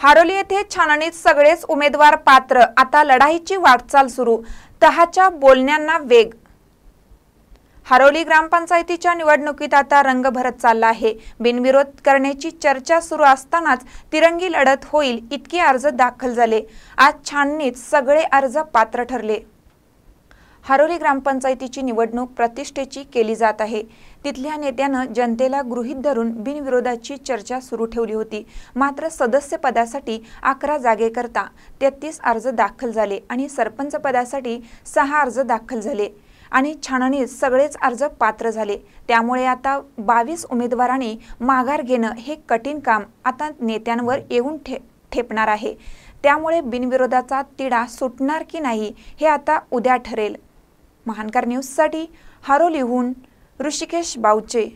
हारोली येथे छाननीत सगळेच उमेदवार पात्र आता लढाईची वाटचाल सुरू तहाच्या बोलण्यांना वेग हारोली ग्रामपंचायतीच्या निवडणुकीत आता रंग भरत चालला आहे बिनविरोध करण्याची चर्चा सुरू असतानाच तिरंगी लढत होईल इतके अर्ज दाखल झाले आज छाननीत सगळे अर्ज पात्र ठरले हरोली ग्रामपंचायतीची निवडणूक प्रतिष्ठेची केली जात आहे तिथल्या नेत्यानं जनतेला गृहीत धरून बिनविरोधाची चर्चा सुरू ठेवली होती मात्र सदस्य पदासाठी अकरा जागेकरता तेहतीस अर्ज दाखल झाले आणि सरपंच पदासाठी सहा अर्ज दाखल झाले आणि छाननीत सगळेच अर्ज पात्र झाले त्यामुळे आता बावीस उमेदवारांनी माघार घेणं हे कठीण काम आता नेत्यांवर येऊन ठे ठेपणार आहे त्यामुळे बिनविरोधाचा तिढा सुटणार की नाही हे आता उद्या ठरेल महानकार न्यूजसाठी हारोलीहून ऋषिकेश बाऊचे